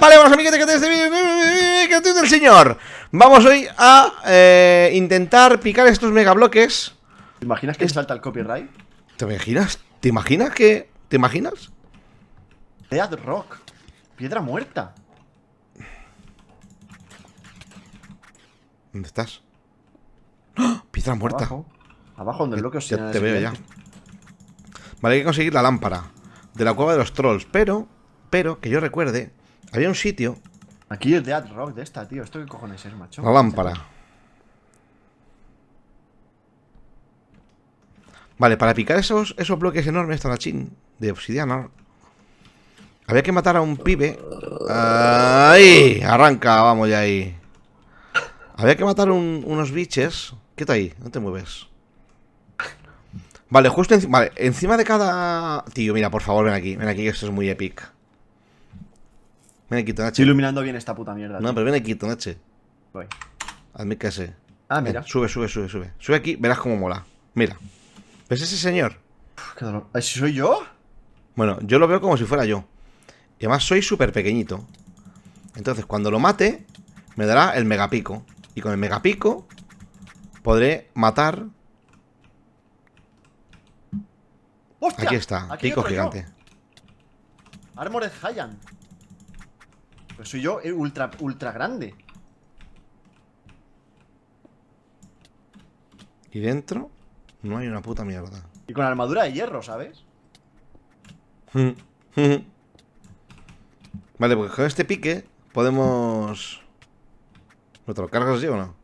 Vamos palemos, amiguitos, que te que te el señor. Vamos hoy a eh, intentar picar estos megabloques. ¿Te imaginas que salta el copyright? ¿Te imaginas? ¿Te imaginas que...? ¿Te imaginas? Rock. Piedra muerta. ¿Dónde estás? ¡Ah! Piedra muerta. Abajo, Abajo donde el bloque os Te veo ya. Vale, hay que conseguir la lámpara de la cueva de los trolls, pero, pero, que yo recuerde, había un sitio. Aquí el Dead Rock de esta, tío. ¿Esto qué cojones es, macho? La lámpara. Vale, para picar esos, esos bloques enormes, chin de obsidiana, había que matar a un pibe. ¡Ahí! Arranca, vamos ya ahí. Había que matar unos biches. está ahí, no te mueves. Vale, justo encima. Vale, encima de cada. Tío, mira, por favor, ven aquí. Ven aquí, que esto es muy épico iluminando bien esta puta mierda. No, pero viene aquí, Tonache. Voy. Ah, mira. sube, sube, sube, sube. Sube aquí, verás cómo mola. Mira. ¿Ves ese señor? soy yo? Bueno, yo lo veo como si fuera yo. Y además soy súper pequeñito. Entonces, cuando lo mate, me dará el megapico. Y con el megapico podré matar... ¡Hostia! Aquí está, pico gigante. Armored Giant. Pero pues soy yo eh, ultra, ultra grande. Y dentro no hay una puta mierda. Y con armadura de hierro, ¿sabes? vale, porque con este pique podemos... ¿No te lo cargas así o no?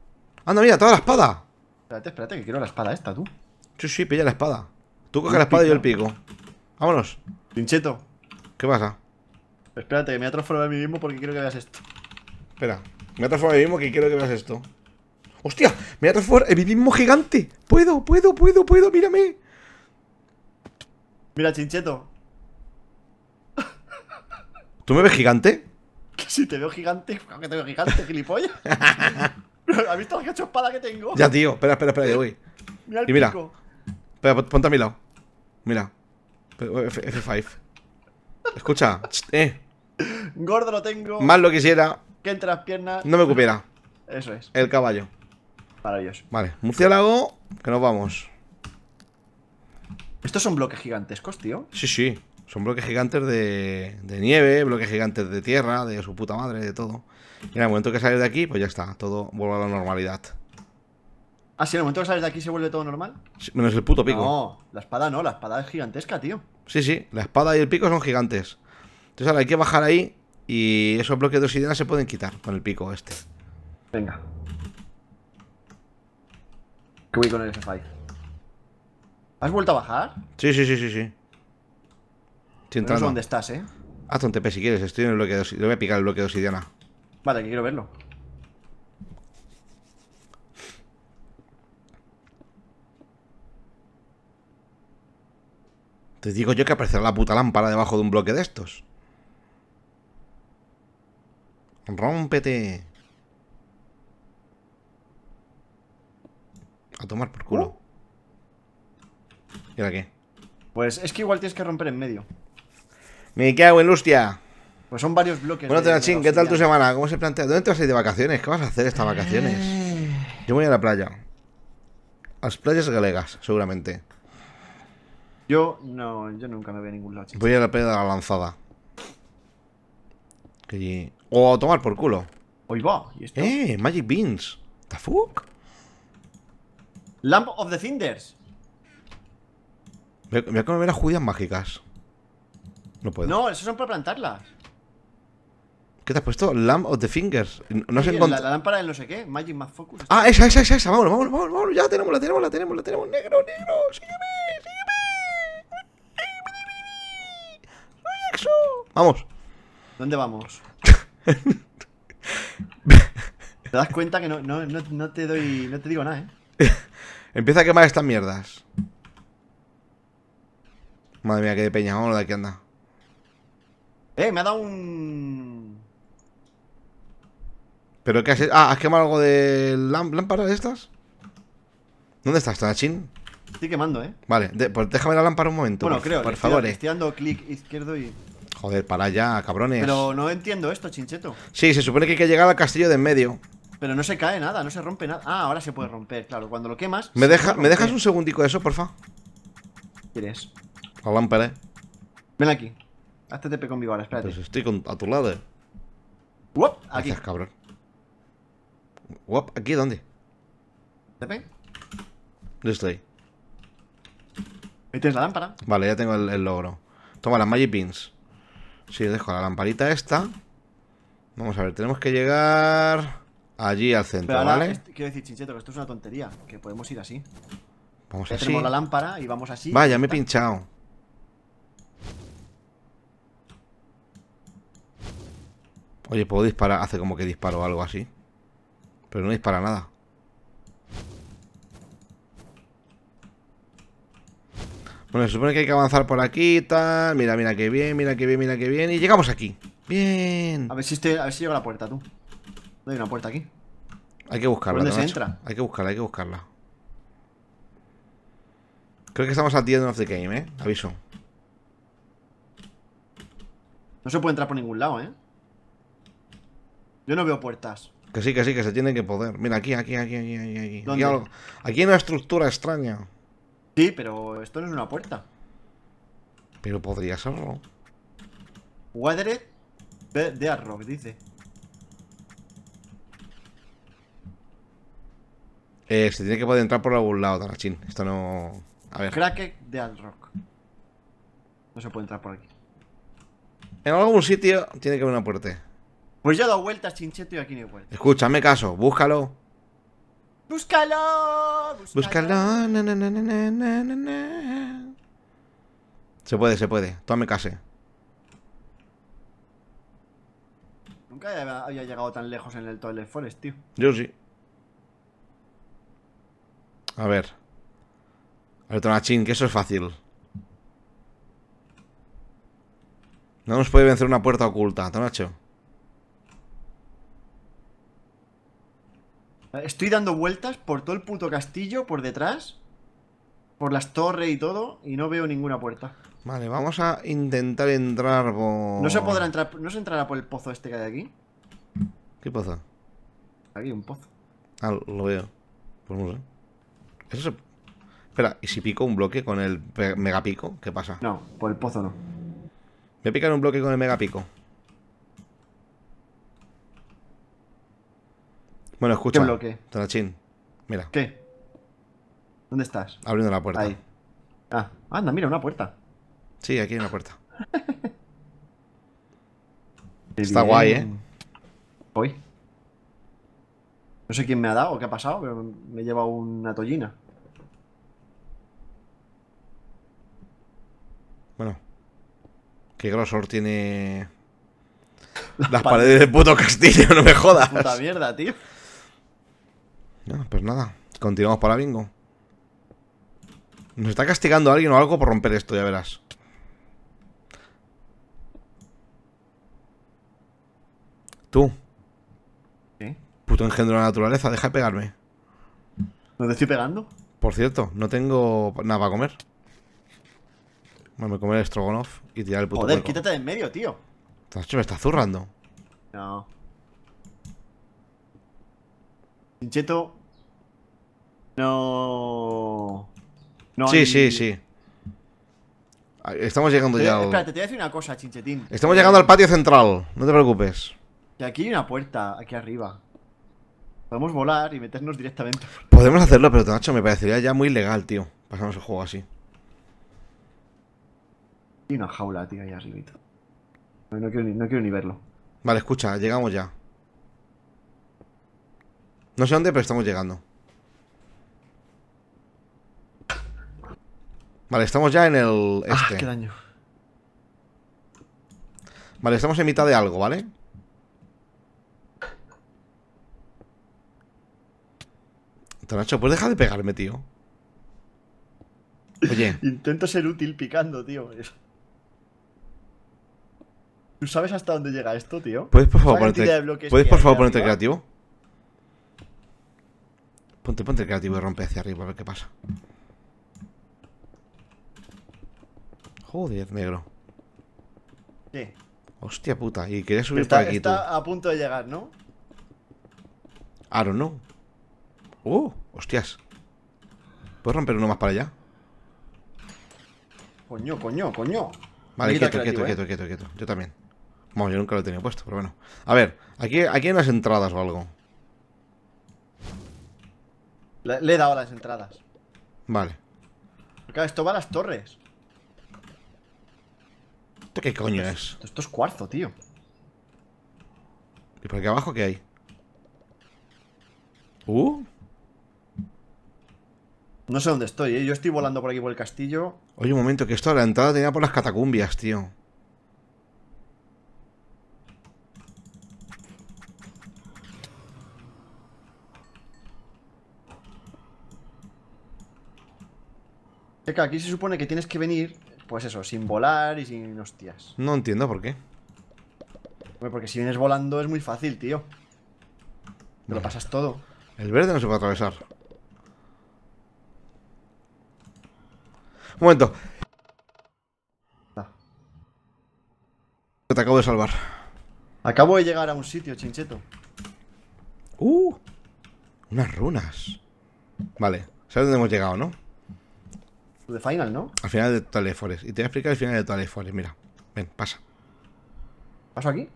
¡Anda, mira! ¡Toda la espada! Espérate, espérate, que quiero la espada esta, tú. Sí, sí, pilla la espada. Tú coge la espada y yo el pico. Vámonos. Pincheto. ¿Qué pasa? Espérate, que me voy a transformar a mismo porque quiero que veas esto. Espera, me voy a transformar a mí mismo que quiero que veas esto. ¡Hostia! ¡Me voy a transformar en mí mismo gigante! ¡Puedo, puedo, puedo, puedo! ¡Mírame! Mira, Chincheto. ¿Tú me ves gigante? Que si te veo gigante, claro que te veo gigante, gilipollas. ¿Has visto la cacho espada que tengo? Ya, tío. Espera, espera, espera, ya voy. Mira el y mira. Espera, ponte a mi lado. Mira. F5. Escucha, eh. Gordo lo tengo. Más lo quisiera. Que entre las piernas. No me cupiera. Eso es. El caballo. Para ellos Vale, murciélago, que nos vamos. Estos son bloques gigantescos, tío. Sí, sí. Son bloques gigantes de, de nieve, bloques gigantes de tierra, de su puta madre, de todo. Y en el momento que sales de aquí, pues ya está, todo vuelve a la normalidad. Ah, sí, en el momento que sales de aquí se vuelve todo normal. menos el puto pico. No, la espada no, la espada es gigantesca, tío. Sí, sí, la espada y el pico son gigantes. Entonces ahora hay que bajar ahí y esos bloques de obsidiana se pueden quitar con el pico este. Venga. Que voy con el f ¿Has vuelto a bajar? Sí, sí, sí, sí, sí. dónde estás, eh. Haz un TP si quieres, estoy en el bloque de obsidiana. voy a picar el bloque de Vale, que quiero verlo. Te digo yo que aparecerá la puta lámpara debajo de un bloque de estos. Rompete. A tomar por culo. ¿Y ahora qué? Pues es que igual tienes que romper en medio. Me cago en Lustia. Pues son varios bloques. Bueno, Tenachín, ¿qué tal tu semana? ¿Cómo se plantea? ¿Dónde te vas a ir de vacaciones? ¿Qué vas a hacer estas vacaciones? Eh. Yo voy a la playa. A las playas galegas, seguramente. Yo no, yo nunca me voy a ningún lado. Voy a la peda lanzada. Que... O a tomar por culo. Hoy va. ¿Y esto? Eh, Magic Beans. The fuck? Lamp of the Me Voy a comer las judías mágicas. No puedo. No, eso son para plantarlas. ¿Qué te has puesto? Lamp of the Fingers. No sé se la, la, lámpara de no sé qué, Magic Math Focus. Ah, esa, esa, esa, esa. Vámonos, vámonos, Ya tenemos, la tenemos, la tenemos, la tenemos. Negro, negro, sígueme. Vamos. ¿Dónde vamos? te das cuenta que no, te doy. No te digo nada, eh. Empieza a quemar estas mierdas. Madre mía, qué de peña, vamos de aquí anda. Eh, me ha dado un. ¿Pero qué has Ah, ¿has quemado algo de lámparas de estas? ¿Dónde estás, Tanachin? Estoy quemando, ¿eh? Vale, pues déjame la lámpara un momento. Bueno, creo, por favor. Estoy, clic izquierdo y. Joder, para allá, cabrones. Pero no entiendo esto, chincheto. Sí, se supone que hay que llegar al castillo de en medio. Pero no se cae nada, no se rompe nada. Ah, ahora se puede romper, claro. Cuando lo quemas. ¿Me, deja, ¿me dejas un segundico de eso, porfa? ¿Quieres? La lámpara, ¿eh? Ven aquí. Hazte TP conmigo ahora, espérate. Pues estoy a tu lado, ¿eh? ¡Wop! aquí. Gracias, cabrón. ¿aquí dónde? ¿TP? Yo estoy tienes la lámpara? Vale, ya tengo el, logro. Toma las Magic Pins Sí, dejo la lamparita esta. Vamos a ver, tenemos que llegar allí al centro, ¿vale? quiero decir, Chincheto, que esto es una tontería, que podemos ir así. Vamos a así. la lámpara y vamos así. Vaya, me he pinchado. Oye, puedo disparar, hace como que disparo algo así. Pero no dispara nada. Bueno, se supone que hay que avanzar por aquí, tal. Mira, mira que bien, mira que bien, mira que bien. Y llegamos aquí. Bien. A ver si, este, llega la puerta, tú. No hay una puerta aquí. Hay que buscarla. ¿Dónde se entra? Hay que buscarla, hay que buscarla. Creo que estamos a the the game, eh. Aviso. No se puede entrar por ningún lado, eh. Yo no veo puertas. Que sí, que sí, que se tiene que poder. Mira, aquí, aquí, aquí, aquí, aquí. aquí hay una estructura extraña. Sí, pero esto no es una puerta. Pero podría serlo. Wadre de Arrock, dice. Eh, se tiene que poder entrar por algún lado, Tarachín. Esto no. A ver. Crack de Alrock. No se puede entrar por aquí. En algún sitio tiene que haber una puerta. Pues ya he dado vueltas, chincheto, y aquí no hay vuelta. Escúchame caso, búscalo. Búscalo. Búscalo. se puede, se puede. Tome case. Nunca había llegado tan lejos en el Toilet Forest, tío. Yo sí. A ver. tonachín, que eso es fácil. No nos puede vencer una puerta oculta, Tonacho. Estoy dando vueltas por todo el puto castillo, por detrás, por las torres y todo, y no veo ninguna puerta. Vale, vamos a intentar entrar por... No se podrá entrar, no se entrará por el pozo este que hay aquí. ¿Qué pozo? Aquí, un pozo. Ah, lo veo. Pues no sé. Eso se... Espera, ¿y si pico un bloque con el megapico? ¿Qué pasa? No, por el pozo no. Me a un bloque con el megapico. Bueno, escucha. ¿Qué mira. ¿Qué? ¿Dónde estás? Abriendo la puerta. Ahí. Ah, anda, mira, una puerta. Sí, aquí hay una puerta. Está guay, ¿eh? Voy. No sé quién me ha dado o qué ha pasado, pero me llevado una tollina. Bueno. Qué grosor tiene... Las, paredes, de puto castillo, no me jodas. Puta mierda, tío pues nada, continuamos para bingo. Nos está castigando alguien o algo por romper esto, ya verás. Tú. ¿Sí? Puto engendro de la naturaleza, deja de pegarme. ¿No te estoy pegando? Por cierto, no tengo nada para comer. Bueno, me comer el Strogonoff y tirar el puto Joder, quítate de en medio, tío. me está zurrando. No. Pincheto, no. sí, sí, sí. Ah, estamos llegando ya Espérate, te voy a decir una cosa, chinchetín. Estamos llegando al patio central, no te preocupes. y aquí hay una puerta, aquí arriba. Podemos volar y meternos directamente. Podemos hacerlo, pero Nacho, me parecería ya muy ilegal, tío. pasamos el juego así. Y una jaula, tío, ahí arribito. No, quiero ni, no quiero ni verlo. Vale, escucha, llegamos ya. No sé dónde, pero estamos llegando. Vale, estamos ya en el... Ah, este. Vale, estamos en mitad de algo, ¿vale? tonacho ¿puedes deja de pegarme, tío. Oye. Intento ser útil picando, tío. ¿Tú sabes hasta dónde llega esto, tío? ¿Puedes por favor ponerte, ¿puedes, por favor, ponerte creativo? Ponte, ponte creativo y rompe hacia arriba, a ver qué pasa. Joder, negro. ¿Qué? Hostia puta, y quería subir para aquí está a punto de llegar, ¿no? I don't know. ¡Oh! Uh, ¡Hostias! ¿Puedo romper uno más para allá? Coño, coño, coño. Vale, quieto, quieto, quieto, ¿eh? quieto, quieto. Yo también. Bueno, yo nunca lo he tenido puesto, pero bueno. A ver, aquí, aquí hay unas entradas o algo. Le, he dado las entradas. Vale. Porque esto va a las torres qué coño es? Esto, es cuarzo, tío. ¿Y por aquí abajo qué hay? ¿Uh? No sé dónde estoy, ¿eh? Yo estoy volando por aquí por el castillo. Oye, un momento, que esto a la entrada tenía por las catacumbias, tío. Checa, aquí se supone que tienes que venir pues eso, sin volar y sin hostias. No entiendo por qué. Porque si vienes volando es muy fácil, tío. Te lo pasas todo. El verde no se puede atravesar. Un momento. Te acabo de salvar. Acabo de llegar a un sitio, chincheto. ¡Uh! Unas runas. Vale, sabes dónde hemos llegado, ¿no? de Final, ¿no? Al final de Total Forest. Y te voy a explicar el final de Total Forest. Mira, ven, pasa. ¿Paso aquí?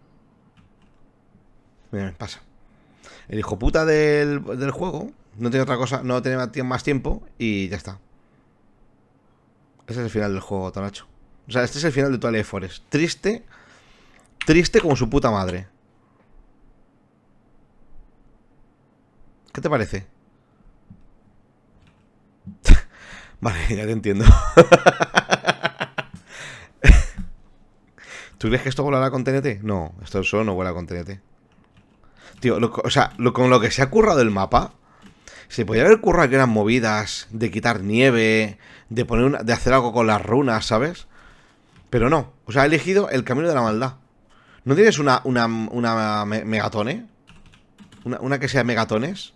Mira, ven, pasa. El hijo puta del, juego no tiene otra cosa, no tiene más tiempo y ya está. Ese es el final del juego, Tonacho. O sea, este es el final de Total Forest. Triste, triste como su puta madre. ¿Qué te parece? Vale, ya te entiendo. ¿Tú crees que esto volará con TNT? No, esto solo no vuela con TNT. Tío, o sea, con lo que se ha currado el mapa, se podría haber currado que eran movidas de quitar nieve, de, poner una, de hacer algo con las runas, ¿sabes? Pero no, o sea, ha elegido el camino de la maldad. ¿No tienes una, una, una megatone? Una, ¿Una que sea megatones?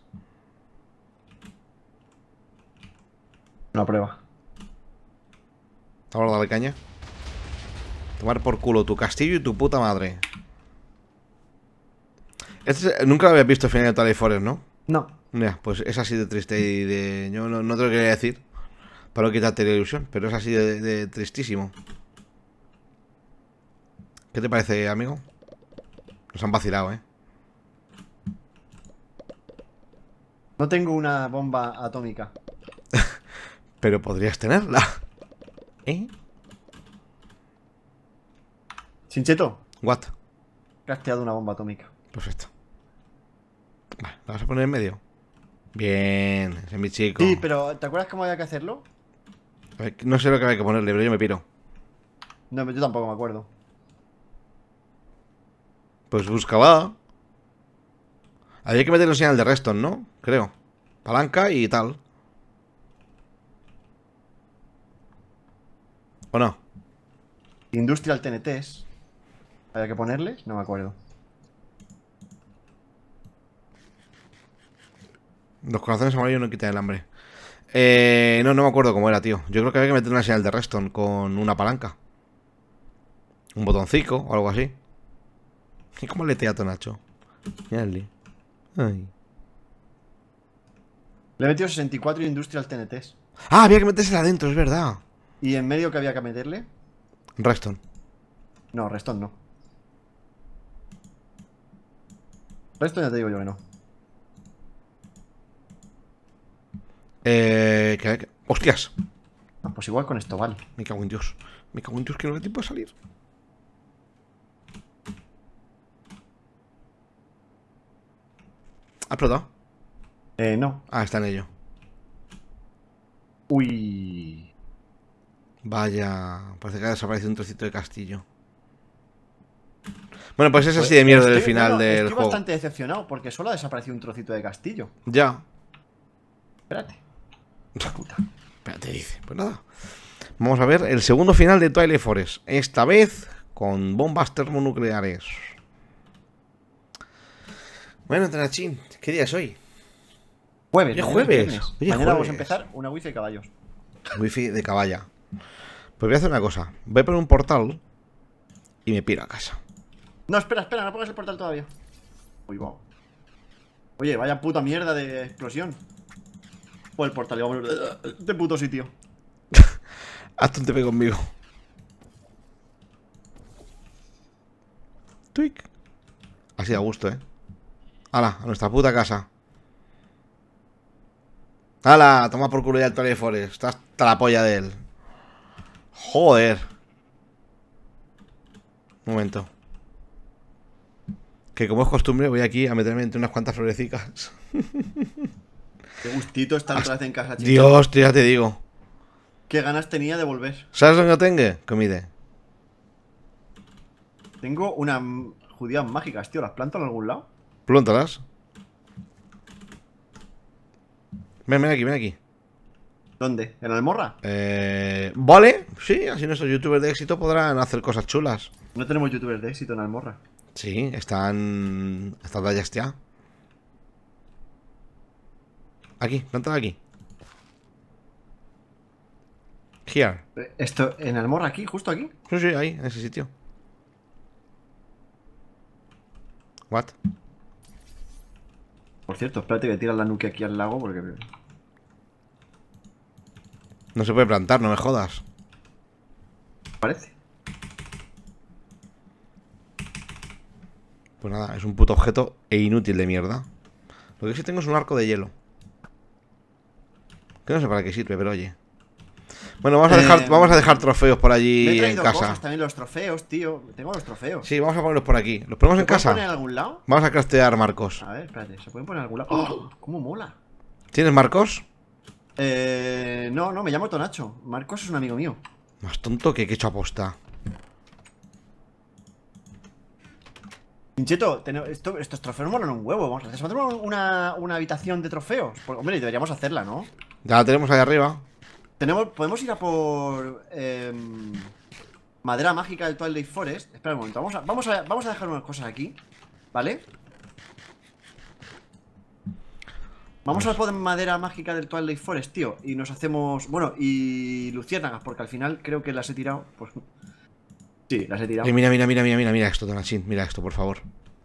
Una prueba. Ahora de caña. Tomar por culo tu castillo y tu puta madre. Este nunca lo habías visto el final de Tally Forest, ¿no? No. Mira, pues es así de triste y de. Yo no, te lo quería decir. Para no quitarte la ilusión, pero es así de, de tristísimo. ¿Qué te parece, amigo? Nos han vacilado, ¿eh? No tengo una bomba atómica. Pero podrías tenerla. ¿Eh? Chincheto. What? Casteado una bomba atómica. Perfecto. Vale, la vas a poner en medio. Bien, ese es mi chico. Sí, pero ¿te acuerdas cómo había que hacerlo? no sé lo que había que ponerle, pero yo me piro. No, yo tampoco me acuerdo. Pues buscaba. Había que meterle señal de reston, ¿no? Creo. Palanca y tal. ¿O no? Industrial TNTs. ¿Había que ponerles? No me acuerdo. Los corazones amarillos no quitan el hambre. Eh, no, no me acuerdo cómo era, tío. Yo creo que había que meter una señal de Reston con una palanca. Un botoncito o algo así. ¿Y cómo le a Nacho? mira Ay. Le he metido 64 Industrial TNTs. Ah, había que metérsela adentro, es verdad. ¿Y en medio que había que meterle? Reston. No, Reston no. Reston ya te digo yo que no. Eh. ¡Hostias! Ah, pues igual con esto, vale. Me cago en Dios. Me cago en que no puede salir. ¿Ha explotado? Eh, no. Ah, está en ello. Uy. Vaya, parece que ha desaparecido un trocito de castillo. Bueno, pues es así de mierda pues el final del juego. Estoy bastante decepcionado porque solo ha desaparecido un trocito de castillo. Ya. Espérate. Espérate, dice. Pues nada. Vamos a ver el segundo final de Twilight Forest. Esta vez con bombas termonucleares. Bueno, Tanachín, ¿qué día es hoy? Jueves. jueves? Oye, vamos a empezar una wifi de caballos. Wifi de caballa. Pues voy a hacer una cosa. Voy a poner un portal y me piro a casa. No, espera, espera, no pongas el portal todavía. Uy, va. Oye, vaya puta mierda de explosión. O el portal, vamos de puto sitio. Hazte un TP conmigo. Tweak. Así a gusto, eh. Hala, a nuestra puta casa. ¡Hala! Toma por culo ya el teléfono Está hasta la polla de él. Joder. Un momento. Que como es costumbre, voy aquí a meterme entre unas cuantas florecicas. Qué gustito estar otra vez en casa, Dios, ya te digo. Qué ganas tenía de volver. ¿Sabes lo que tengo? Comida. Tengo unas judías mágicas, tío. ¿Las planto en algún lado? Plántalas. Ven, ven aquí, ven aquí. ¿Dónde? ¿En Almorra? Eh, vale, sí, así nuestros youtubers de éxito podrán hacer cosas chulas. No tenemos youtubers de éxito en Almorra. Sí, están. Están ya. Aquí, planta aquí. Here. Eh, ¿Esto en Almorra aquí? ¿Justo aquí? Sí, sí, ahí, en ese sitio. What? Por cierto, espérate que tiras la nuke aquí al lago porque. No se puede plantar, no me jodas. Parece. Pues nada, es un puto objeto e inútil de mierda. Lo que sí tengo es un arco de hielo. Que no sé para qué sirve, pero oye. Bueno, vamos a eh, dejar, vamos a dejar trofeos por allí en casa. Cosas, también los trofeos, tío. Tengo los trofeos. Sí, vamos a ponerlos por aquí. ¿Los ponemos en casa? poner en algún lado? Vamos a craftear marcos. A ver, espérate, ¿se pueden poner en algún lado? Oh. ¿Cómo mola? ¿Tienes marcos? Eh, no, no, me llamo Tonacho. Marcos es un amigo mío. Más tonto que que he hecho aposta. Pincheto, esto, estos trofeos molan un huevo. Vamos a hacer una, habitación de trofeos. Pues, hombre, deberíamos hacerla, ¿no? Ya la tenemos ahí arriba. Tenemos, podemos ir a por em, madera mágica del Twilight Forest. Espera un momento, vamos a, vamos a dejar unas cosas aquí, ¿vale? Vamos pues a poner madera mágica del Twilight Forest, tío. Y nos hacemos. Bueno, y luciérnagas, porque al final creo que las he tirado. Pues... Sí, las he tirado. Eh, mira, mira, mira, mira, mira, mira esto, Donachin. Mira esto, por favor.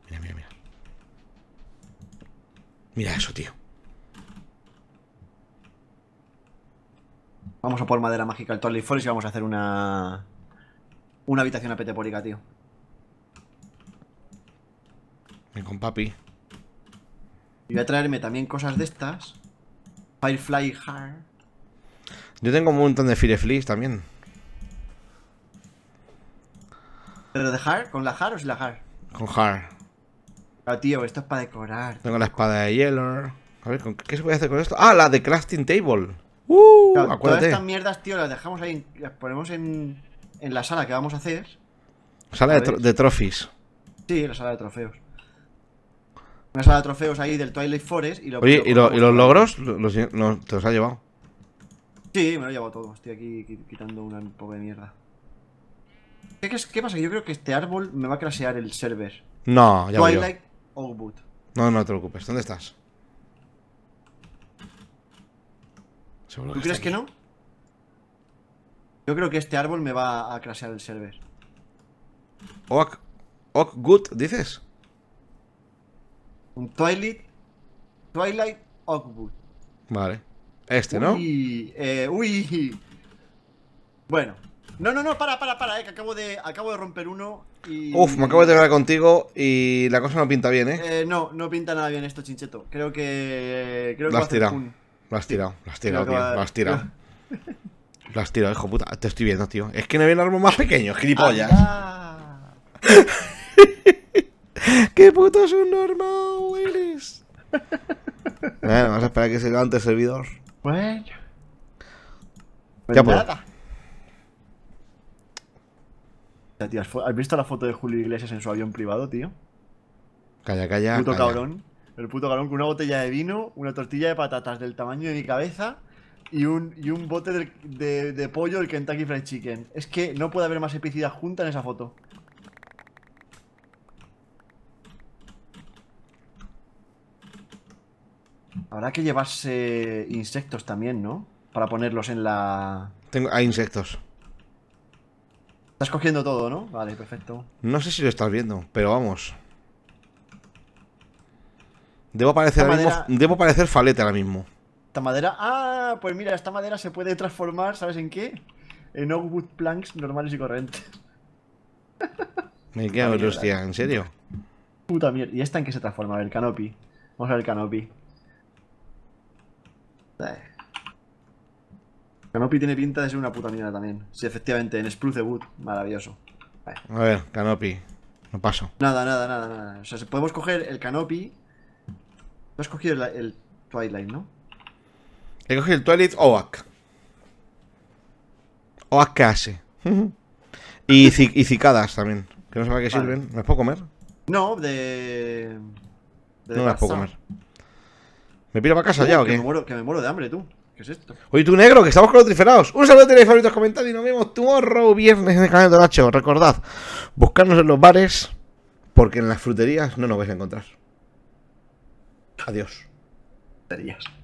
Mira, mira, mira. Mira eso, tío. Vamos a por madera mágica del Twilight Forest y vamos a hacer una. Una habitación apetepórica, tío. Ven con papi. Y voy a traerme también cosas de estas. Firefly Heart Yo tengo un montón de Fireflies también. ¿Pero de Heart? ¿Con la Heart o sin la Heart? Con Heart Ah, tío, esto es para decorar. Tengo la espada de Yellow. A ver, ¿qué se puede hacer con esto? Ah, la de Crafting Table. Uh, acuérdate. Todas estas mierdas, tío, las dejamos ahí, las ponemos en, en la sala que vamos a hacer. Sala de, de trophies. Sí, la sala de trofeos. Una sala de trofeos ahí del Twilight Forest y lo Oye, ¿y, los logros? Los, ¿Te los ha llevado? Sí, me lo he llevado todo. Estoy aquí quitando un poco de mierda. ¿Qué, qué, pasa? yo creo que este árbol me va a crasear el server. No, ya Twilight Oakwood No, no te preocupes. ¿Dónde estás? ¿Tú crees que no? Yo creo que este árbol me va a crasear el server. Oak, Oakwood dices? Un Twilight, Twilight Oakwood. Vale. Este, ¿no? Uy, eh, uy. Bueno. No, no, no, para, para, para, eh, que acabo de, acabo de romper uno y... Uf, me acabo de tener contigo y la cosa no pinta bien, ¿eh? eh no, no pinta nada bien esto, chincheto. Creo que... Creo que lo has tirado. Lo has tirado, lo has tirado, tío. Lo has tirado. Lo has tirado, hijo puta. Te estoy viendo, tío. Es que no había un árbol más pequeño, gilipollas. ¡Qué puto es un normal, Bueno, vamos a esperar que se levante el servidor. Bueno. ya Tío, ¿Has visto la foto de Julio Iglesias en su avión privado, tío? Calla, calla. El puto cabrón. El puto cabrón con una botella de vino, una tortilla de patatas del tamaño de mi cabeza y un, y un bote de, de, pollo del Kentucky Fried Chicken. Es que no puede haber más epicidad junta en esa foto. Habrá que llevarse insectos también, ¿no? Para ponerlos en la... Tengo, hay insectos. Estás cogiendo todo, ¿no? Vale, perfecto. No sé si lo estás viendo, pero vamos. Debo parecer, debo parecer falete ahora mismo. Esta madera... Ah, pues mira, esta madera se puede transformar, ¿sabes en qué? En Oakwood planks normales y corrientes. Me quedo, hostia, ¿en serio? Puta mierda. ¿Y esta en qué se transforma? A El canopy. Vamos a ver el canopy. Canopy tiene pinta de ser una puta mierda también. Sí, efectivamente, en Spruce Wood, maravilloso. A ver, Canopy. No paso. Nada, nada, nada, nada. O sea, podemos coger el Canopy. No has cogido el, Twilight, ¿no? He cogido el Twilight Oak. Oak que hace. y, cicadas también. Que no sé para qué sirven. ¿Me las puedo comer? No, de. de no las puedo comer. ¿Me piro para casa ya o qué? Que me, muero, de hambre, tú. ¿Qué es esto? Oye, tú negro, que estamos con los triferados. Un saludo a los favoritos comentarios y nos vemos tomorrow viernes en el canal de Nacho. Recordad, buscarnos en los bares, porque en las fruterías no nos vais a encontrar. Adiós. Fruterías.